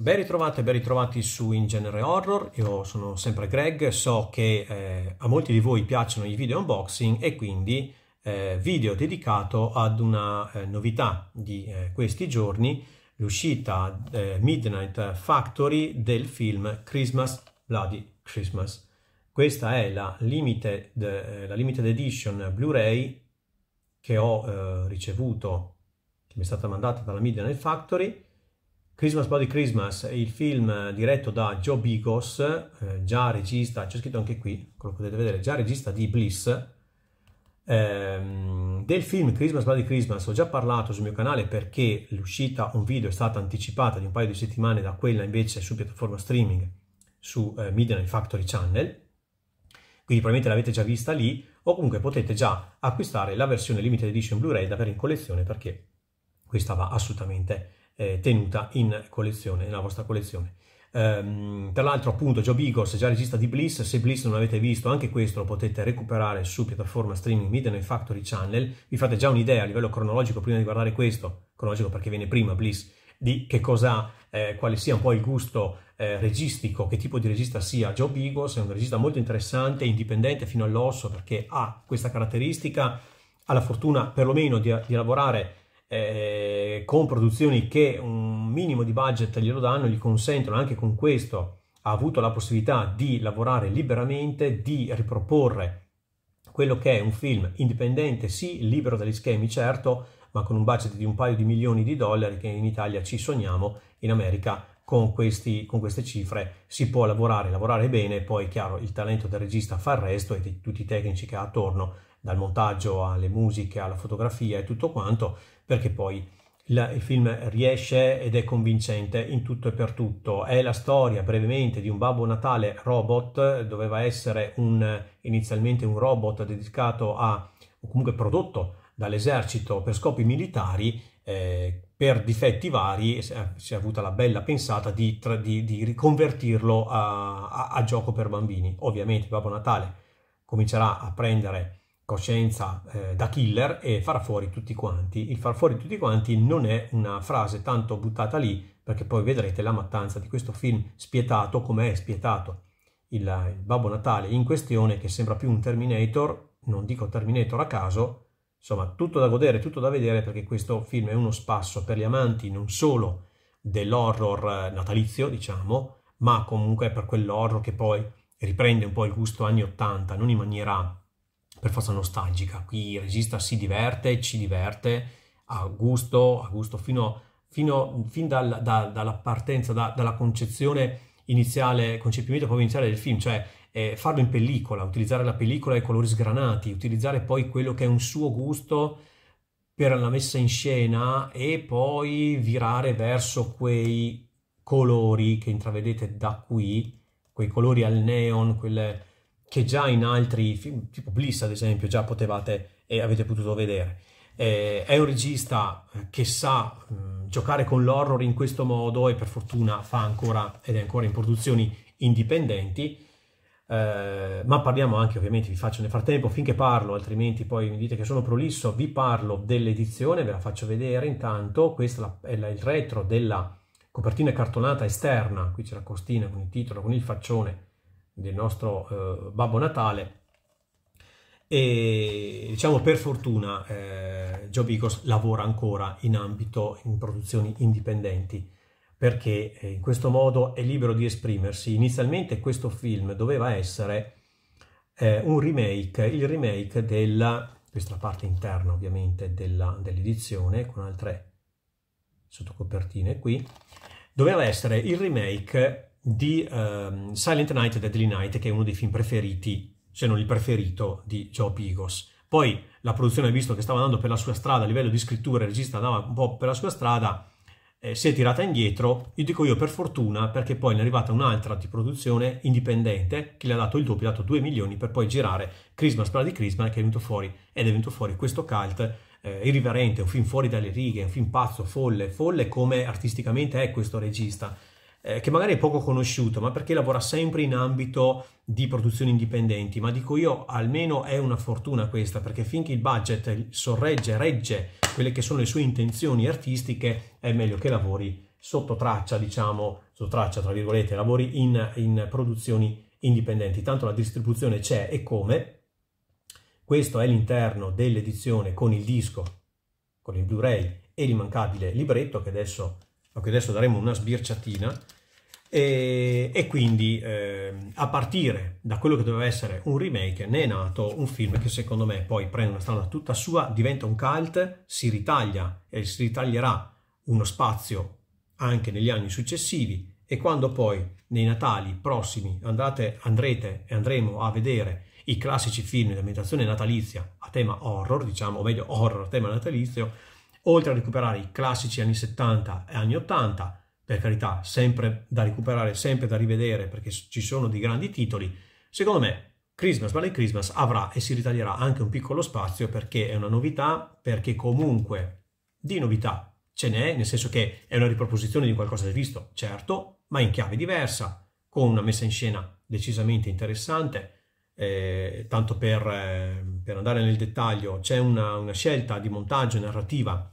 Ben ritrovate e ben ritrovati su In Genere Horror, io sono sempre Greg, so che eh, a molti di voi piacciono i video unboxing e quindi eh, video dedicato ad una eh, novità di eh, questi giorni, l'uscita eh, Midnight Factory del film Christmas Bloody Christmas. Questa è la limited, eh, la limited edition Blu-ray che ho ricevuto, che mi è stata mandata dalla Midnight Factory, Christmas Body Christmas, il film diretto da Joe Bigos, eh, già regista, c'è scritto anche qui, come potete vedere, già regista di Bliss. Ehm, del film Christmas Body Christmas ho già parlato sul mio canale perché l'uscita un video è stata anticipata di un paio di settimane da quella invece su piattaforma streaming su eh, Midnight Factory Channel, quindi probabilmente l'avete già vista lì o comunque potete già acquistare la versione limited edition Blu-ray da avere in collezione perché questa va assolutamente eh, tenuta in collezione, nella vostra collezione. Um, tra l'altro appunto Joe Eagles è già regista di Bliss, se Bliss non avete visto anche questo lo potete recuperare su piattaforma streaming Midnight Factory Channel, vi fate già un'idea a livello cronologico prima di guardare questo, cronologico perché viene prima Bliss, di che cosa, eh, quale sia un po' il gusto eh, registico, che tipo di regista sia. Joe Eagles è un regista molto interessante, indipendente fino all'osso perché ha questa caratteristica, ha la fortuna perlomeno di, di lavorare eh, con produzioni che un minimo di budget glielo danno, gli consentono anche con questo, ha avuto la possibilità di lavorare liberamente, di riproporre quello che è un film indipendente, sì, libero dagli schemi, certo, ma con un budget di un paio di milioni di dollari che in Italia ci sogniamo, in America con, questi, con queste cifre si può lavorare, lavorare bene, poi è chiaro il talento del regista fa il resto e di tutti i tecnici che ha attorno, dal montaggio alle musiche alla fotografia e tutto quanto, perché poi il, il film riesce ed è convincente in tutto e per tutto. È la storia brevemente di un Babbo Natale robot, doveva essere un, inizialmente un robot dedicato a, o comunque prodotto dall'esercito per scopi militari, eh, per difetti vari si è, avuta la bella pensata di, tra, di, di riconvertirlo a, a, a gioco per bambini. Ovviamente Babbo Natale comincerà a prendere coscienza eh, da killer e farà fuori tutti quanti. Il far fuori tutti quanti non è una frase tanto buttata lì perché poi vedrete la mattanza di questo film spietato come è spietato. Il, il, Babbo Natale in questione che sembra più un Terminator, non dico Terminator a caso, insomma tutto da godere, tutto da vedere perché questo film è uno spasso per gli amanti non solo dell'horror eh, natalizio diciamo, ma comunque per quell'horror che poi riprende un po' il gusto anni 80, non in maniera per forza nostalgica. Qui il regista si diverte, ci diverte, a gusto, a gusto fino, fino fin dal, da, dalla partenza, da, dalla concezione iniziale, concepimento proprio iniziale del film, cioè eh, farlo in pellicola, utilizzare la pellicola e i colori sgranati, utilizzare poi quello che è un suo gusto per la messa in scena e poi virare verso quei colori che intravedete da qui, quei colori al neon, quelle, che già in altri film, tipo Bliss ad esempio, già potevate e avete potuto vedere. Eh, è un regista eh, che sa mh, mm, giocare con l'horror in questo modo e per fortuna fa ancora ed è ancora in produzioni indipendenti. Eh, ma parliamo anche, ovviamente, vi faccio nel frattempo finché parlo, altrimenti poi mi dite che sono prolisso. Vi parlo dell'edizione, ve la faccio vedere. Intanto, questo è il retro della copertina cartonata esterna. Qui c'è la costina con il titolo, con il faccione del nostro eh, Babbo Natale e diciamo per fortuna eh, Joe Bicos lavora ancora in ambito in produzioni indipendenti perché eh, in questo modo è libero di esprimersi. Inizialmente questo film doveva essere eh, un remake, il remake della, questa parte interna ovviamente dell'edizione, con altre sottocopertine qui, doveva essere il remake di um, Silent Night e Deadly Night, che è uno dei film preferiti, se non il preferito, di Joe Pigos. Poi la produzione ha visto che stava andando per la sua strada, a livello di scrittura il regista andava un po' per la sua strada, eh, si è tirata indietro, io dico io per fortuna, perché poi ne è arrivata un'altra di produzione indipendente che le ha dato il doppio, ha dato 2 milioni per poi girare Christmas di Christmas, che è venuto fuori, ed è venuto fuori questo cult eh, irriverente, un film fuori dalle righe, un film pazzo, folle, folle come artisticamente è questo regista eh, che magari è poco conosciuto, ma perché lavora sempre in ambito di produzioni indipendenti, ma dico io almeno è una fortuna questa, perché finché il budget sorregge, regge quelle che sono le sue intenzioni artistiche, è meglio che lavori sotto traccia, diciamo, sotto traccia tra virgolette, lavori in, in produzioni indipendenti. Tanto la distribuzione c'è e come. Questo è l'interno dell'edizione con il disco, con il Blu-ray e l'immancabile libretto che adesso, che adesso daremo una sbirciatina e, e quindi eh, a partire da quello che doveva essere un remake ne è nato un film che secondo me poi prende una strada tutta sua, diventa un cult, si ritaglia e si ritaglierà uno spazio anche negli anni successivi e quando poi nei Natali prossimi andate, andrete e andremo a vedere i classici film di ambientazione natalizia a tema horror, diciamo, o meglio horror a tema natalizio, oltre a recuperare i classici anni 70 e anni 80, per carità, sempre da recuperare, sempre da rivedere, perché ci sono dei grandi titoli, secondo me Christmas Valley Christmas avrà e si ritaglierà anche un piccolo spazio perché è una novità, perché comunque di novità ce n'è, nel senso che è una riproposizione di qualcosa di visto, certo, ma in chiave diversa, con una messa in scena decisamente interessante. Eh, tanto per, eh, per, andare nel dettaglio, c'è una, una scelta di montaggio narrativa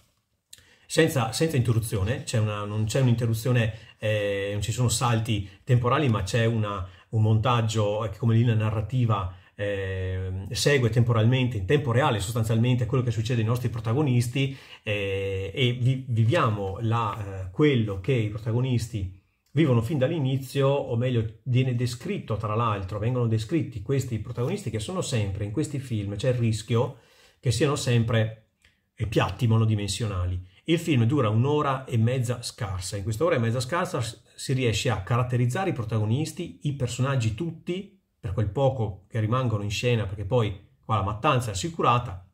senza, senza interruzione, c'è una, non c'è un'interruzione, eh, non ci sono salti temporali, ma c'è una, un montaggio eh, che come linea narrativa eh, segue temporalmente, in tempo reale sostanzialmente, quello che succede ai nostri protagonisti eh, e vi, viviamo la, eh, quello che i protagonisti vivono fin dall'inizio, o meglio, viene descritto tra l'altro, vengono descritti questi protagonisti che sono sempre in questi film, c'è il rischio che siano sempre eh, piatti monodimensionali. Il film dura un'ora e mezza scarsa. In questa ora e mezza scarsa si riesce a caratterizzare i protagonisti, i personaggi tutti, per quel poco che rimangono in scena, perché poi qua la mattanza è assicurata,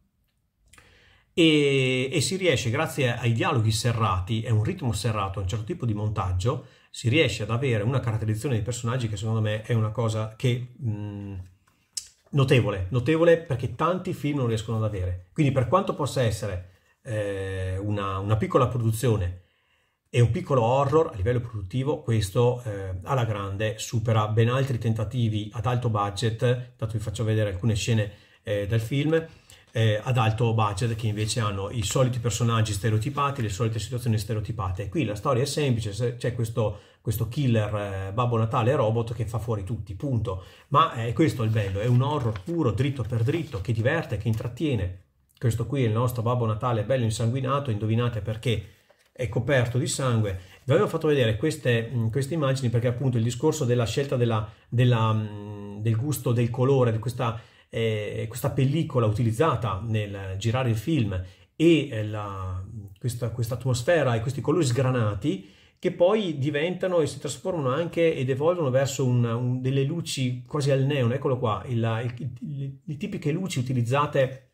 e, e, si riesce, grazie ai dialoghi serrati e un ritmo serrato, un certo tipo di montaggio, si riesce ad avere una caratterizzazione dei personaggi che secondo me è una cosa che... Mh, mm, notevole, notevole perché tanti film non riescono ad avere. Quindi per quanto possa essere eh, una, una, piccola produzione e un piccolo horror a livello produttivo, questo eh, alla grande supera ben altri tentativi ad alto budget, dato vi faccio vedere alcune scene eh, del film, eh, ad alto budget che invece hanno i soliti personaggi stereotipati, le solite situazioni stereotipate. Qui la storia è semplice, c'è questo, questo killer eh, Babbo Natale robot che fa fuori tutti, punto. Ma eh, è questo il bello, è un horror puro, dritto per dritto, che diverte, che intrattiene questo qui è il nostro Babbo Natale bello insanguinato, indovinate perché è coperto di sangue. Vi avevo fatto vedere queste, queste immagini perché appunto il discorso della scelta della, della, del gusto, del colore, di questa, eh, questa pellicola utilizzata nel girare il film e eh, la, questa, questa atmosfera e questi colori sgranati che poi diventano e si trasformano anche ed evolvono verso un, un, delle luci quasi al neon, eccolo qua, il, il, il, le tipiche luci utilizzate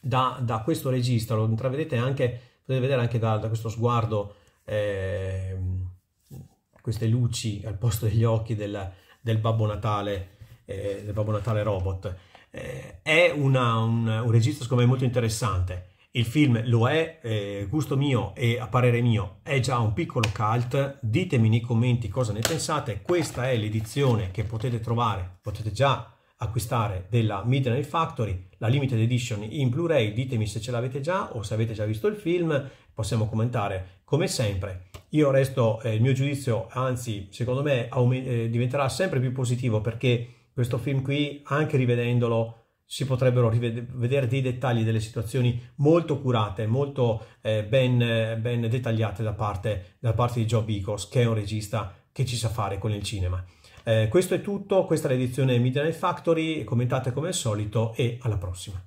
da, da questo regista, lo intravedete anche, potete vedere anche da, da questo sguardo eh, queste luci al posto degli occhi del, del Babbo Natale, eh, del Babbo Natale robot. Eh, è una, un, un, regista secondo me molto interessante. Il film lo è, eh, gusto mio e a parere mio è già un piccolo cult. Ditemi nei commenti cosa ne pensate. Questa è l'edizione che potete trovare, potete già acquistare della Midnight Factory, la limited edition in Blu-ray, ditemi se ce l'avete già o se avete già visto il film, possiamo commentare come sempre. Io resto, eh, il mio giudizio, anzi secondo me eh, diventerà sempre più positivo perché questo film qui, anche rivedendolo, si potrebbero vedere dei dettagli, delle situazioni molto curate, molto eh, ben, ben, dettagliate da parte, da parte di Joe Bicos, che è un regista che ci sa fare con il cinema. Eh, questo è tutto, questa è l'edizione Midnight Factory, commentate come al solito e alla prossima.